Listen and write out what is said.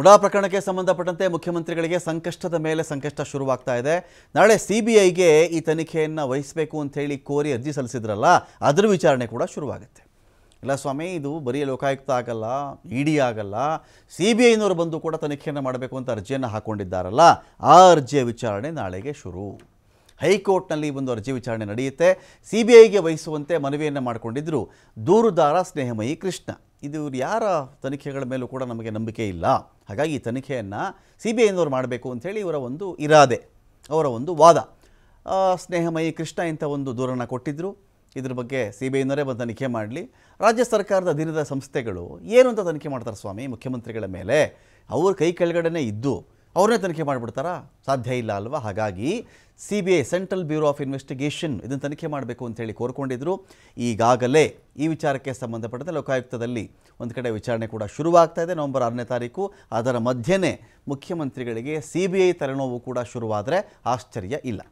ಮುಡಾ ಪ್ರಕರಣಕ್ಕೆ ಸಂಬಂಧಪಟ್ಟಂತೆ ಮುಖ್ಯಮಂತ್ರಿಗಳಿಗೆ ಸಂಕಷ್ಟದ ಮೇಲೆ ಸಂಕಷ್ಟ ಶುರುವಾಗ್ತಾ ಇದೆ ನಾಳೆ ಸಿ ಬಿ ಐಗೆ ಈ ತನಿಖೆಯನ್ನು ವಹಿಸಬೇಕು ಅಂತ ಹೇಳಿ ಕೋರಿ ಅರ್ಜಿ ಸಲ್ಲಿಸಿದ್ರಲ್ಲ ಅದರ ವಿಚಾರಣೆ ಕೂಡ ಶುರುವಾಗುತ್ತೆ ಇಲ್ಲ ಸ್ವಾಮಿ ಇದು ಬರೀ ಲೋಕಾಯುಕ್ತ ಆಗಲ್ಲ ಇ ಡಿ ಆಗಲ್ಲ ಸಿ ಬಿ ಐನವರು ಬಂದು ಕೂಡ ತನಿಖೆಯನ್ನು ಮಾಡಬೇಕು ಅಂತ ಅರ್ಜಿಯನ್ನು ಹಾಕ್ಕೊಂಡಿದ್ದಾರಲ್ಲ ಆ ಅರ್ಜಿಯ ವಿಚಾರಣೆ ನಾಳೆಗೆ ಶುರು ಹೈಕೋರ್ಟ್ನಲ್ಲಿ ಒಂದು ಅರ್ಜಿ ವಿಚಾರಣೆ ನಡೆಯುತ್ತೆ ಸಿ ಬಿ ಐಗೆ ವಹಿಸುವಂತೆ ಮನವಿಯನ್ನು ಮಾಡಿಕೊಂಡಿದ್ದರು ದೂರುದಾರ ಸ್ನೇಹಮಯಿ ಕೃಷ್ಣ ಇದು ಯಾರ ತನಿಖೆಗಳ ಮೇಲೂ ಕೂಡ ನಮಗೆ ನಂಬಿಕೆ ಇಲ್ಲ ಹಾಗಾಗಿ ಈ ತನಿಖೆಯನ್ನು ಸಿ ಬಿ ಐನವ್ರು ಮಾಡಬೇಕು ಅಂಥೇಳಿ ಇವರ ಒಂದು ಇರಾದೆ ಅವರ ಒಂದು ವಾದ ಸ್ನೇಹಮಯಿ ಕೃಷ್ಣ ಇಂಥ ಒಂದು ದೂರನ್ನು ಕೊಟ್ಟಿದ್ದರು ಇದ್ರ ಬಗ್ಗೆ ಸಿ ಬಿ ಐನವರೇ ಬಂದು ತನಿಖೆ ಮಾಡಲಿ ರಾಜ್ಯ ಸರ್ಕಾರದ ಅಧೀನದ ಸಂಸ್ಥೆಗಳು ಏನು ಅಂತ ತನಿಖೆ ಮಾಡ್ತಾರೆ ಸ್ವಾಮಿ ಮುಖ್ಯಮಂತ್ರಿಗಳ ಮೇಲೆ ಅವ್ರ ಕೈ ಕೆಳಗಡೆನೇ ಇದ್ದು ಅವ್ರನ್ನೇ ತನಿಖೆ ಮಾಡಿಬಿಡ್ತಾರಾ ಸಾಧ್ಯ ಇಲ್ಲ ಅಲ್ವಾ ಹಾಗಾಗಿ C B I central bureau of investigation ಇದನ್ನು ತನಿಖೆ ಮಾಡಬೇಕು ಅಂತೇಳಿ ಕೋರ್ಕೊಂಡಿದ್ರು ಈಗಾಗಲೇ ಈ ವಿಚಾರಕ್ಕೆ ಸಂಬಂಧಪಟ್ಟಂತೆ ಲೋಕಾಯುಕ್ತದಲ್ಲಿ ಒಂದು ಕಡೆ ವಿಚಾರಣೆ ಕೂಡ ಶುರುವಾಗ್ತಾ ಇದೆ ನವೆಂಬರ್ ಆರನೇ ತಾರೀಕು ಅದರ ಮಧ್ಯೆನೇ ಮುಖ್ಯಮಂತ್ರಿಗಳಿಗೆ ಸಿ ಬಿ ಐ ತಲೆನೋವು ಕೂಡ ಶುರುವಾದರೆ ಆಶ್ಚರ್ಯ ಇಲ್ಲ